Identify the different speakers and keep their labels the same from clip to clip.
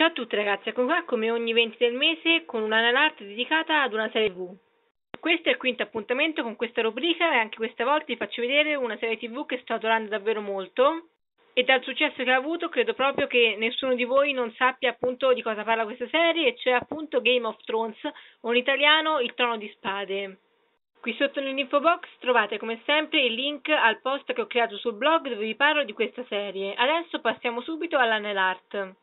Speaker 1: Ciao a tutti ragazzi, ecco qua come ogni 20 del mese con una art dedicata ad una serie tv. Questo è il quinto appuntamento con questa rubrica e anche questa volta vi faccio vedere una serie tv che sto adorando davvero molto e dal successo che ha avuto credo proprio che nessuno di voi non sappia appunto di cosa parla questa serie e cioè appunto Game of Thrones o in italiano Il Trono di Spade. Qui sotto nell'info box trovate come sempre il link al post che ho creato sul blog dove vi parlo di questa serie. Adesso passiamo subito art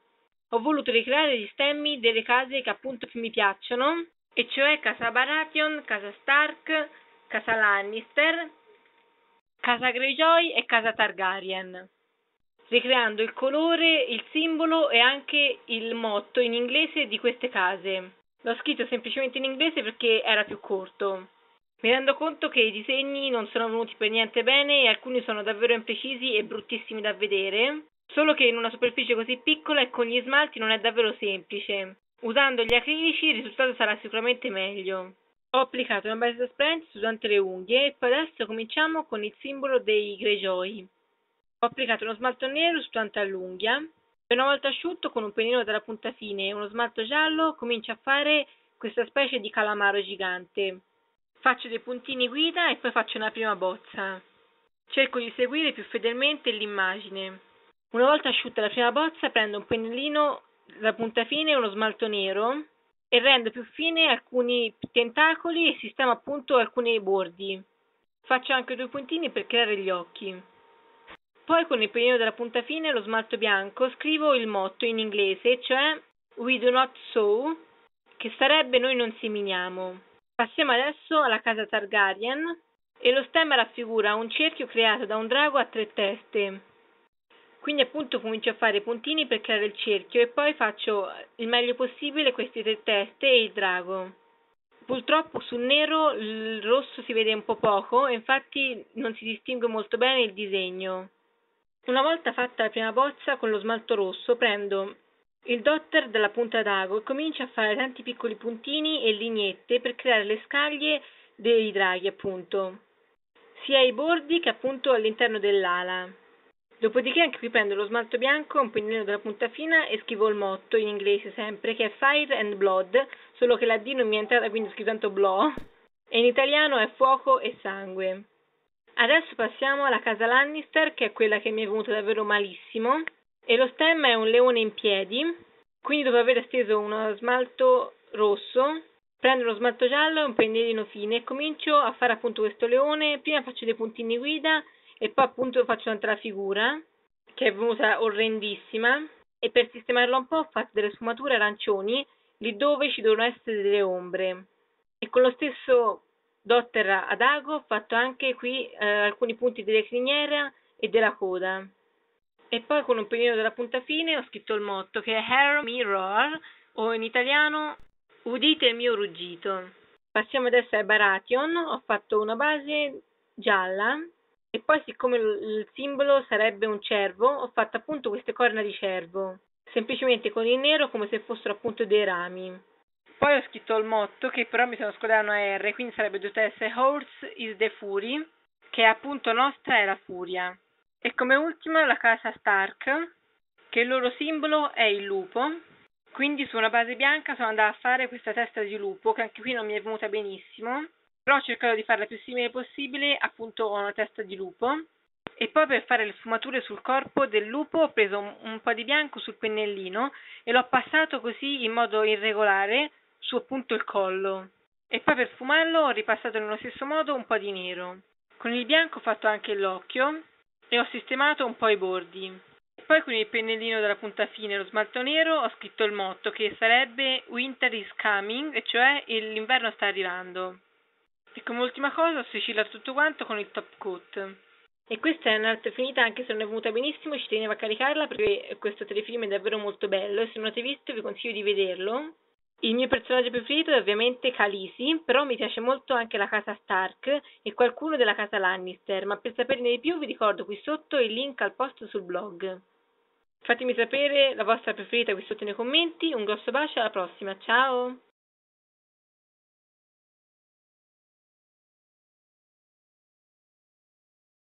Speaker 1: ho voluto ricreare gli stemmi delle case che appunto mi piacciono, e cioè Casa Baratheon, Casa Stark, Casa Lannister, Casa Greyjoy e Casa Targaryen, ricreando il colore, il simbolo e anche il motto in inglese di queste case. L'ho scritto semplicemente in inglese perché era più corto. Mi rendo conto che i disegni non sono venuti per niente bene e alcuni sono davvero imprecisi e bruttissimi da vedere, Solo che in una superficie così piccola e con gli smalti non è davvero semplice. Usando gli acrilici il risultato sarà sicuramente meglio. Ho applicato una base su tutte le unghie e poi adesso cominciamo con il simbolo dei Greyjoy. Ho applicato uno smalto nero su soltanto all'unghia e una volta asciutto con un pennino dalla punta fine e uno smalto giallo comincio a fare questa specie di calamaro gigante. Faccio dei puntini guida e poi faccio una prima bozza. Cerco di seguire più fedelmente l'immagine. Una volta asciutta la prima bozza prendo un pennellino da punta fine e uno smalto nero e rendo più fine alcuni tentacoli e sistemo appunto alcuni bordi. Faccio anche due puntini per creare gli occhi. Poi con il pennellino della punta fine e lo smalto bianco scrivo il motto in inglese, cioè We do not sew, che sarebbe noi non seminiamo. Passiamo adesso alla casa Targaryen e lo stemma raffigura un cerchio creato da un drago a tre teste. Quindi appunto comincio a fare i puntini per creare il cerchio e poi faccio il meglio possibile queste tre teste e il drago. Purtroppo sul nero il rosso si vede un po' poco e infatti non si distingue molto bene il disegno. Una volta fatta la prima bozza con lo smalto rosso prendo il dotter della punta d'ago e comincio a fare tanti piccoli puntini e lineette per creare le scaglie dei draghi appunto, sia ai bordi che appunto all'interno dell'ala. Dopodiché anche qui prendo lo smalto bianco, un pennellino della punta fina e scrivo il motto, in inglese sempre, che è Fire and Blood, solo che la D non mi è entrata quindi ho scritto tanto Blow, e in italiano è Fuoco e Sangue. Adesso passiamo alla casa Lannister, che è quella che mi è venuta davvero malissimo, e lo stemma è un leone in piedi, quindi dopo aver steso uno smalto rosso, prendo lo smalto giallo e un pennellino fine e comincio a fare appunto questo leone, prima faccio dei puntini guida e poi appunto faccio un'altra figura che è venuta orrendissima e per sistemarla un po' ho fatto delle sfumature arancioni lì dove ci devono essere delle ombre e con lo stesso dotter ad ago ho fatto anche qui eh, alcuni punti delle criniera e della coda e poi con un pennino della punta fine ho scritto il motto che è Hair Mirror o in italiano Udite il mio ruggito. Passiamo adesso ai Baration, ho fatto una base gialla e poi siccome il simbolo sarebbe un cervo, ho fatto appunto queste corna di cervo, semplicemente con il nero come se fossero appunto dei rami. Poi ho scritto il motto che però mi sono scordata una R, quindi sarebbe dovuto essere Horse is the Fury, che appunto nostra è la furia. E come ultima la casa Stark, che il loro simbolo è il lupo. Quindi su una base bianca sono andata a fare questa testa di lupo, che anche qui non mi è venuta benissimo, però ho cercato di farla più simile possibile appunto a una testa di lupo e poi per fare le sfumature sul corpo del lupo ho preso un, un po' di bianco sul pennellino e l'ho passato così in modo irregolare su appunto il collo e poi per sfumarlo ho ripassato nello stesso modo un po' di nero. Con il bianco ho fatto anche l'occhio e ho sistemato un po' i bordi. e Poi con il pennellino della punta fine e lo smalto nero ho scritto il motto che sarebbe Winter is coming, cioè l'inverno sta arrivando. E come ultima cosa ho sigillato tutto quanto con il top coat. E questa è un'altra finita anche se non è venuta benissimo, ci tenevo a caricarla perché questo telefilm è davvero molto bello e se non l'avete visto vi consiglio di vederlo. Il mio personaggio preferito è ovviamente Calisi, però mi piace molto anche la casa Stark e qualcuno della casa Lannister, ma per saperne di più vi ricordo qui sotto il link al post sul blog. Fatemi sapere la vostra preferita qui sotto nei commenti, un grosso bacio alla prossima, ciao!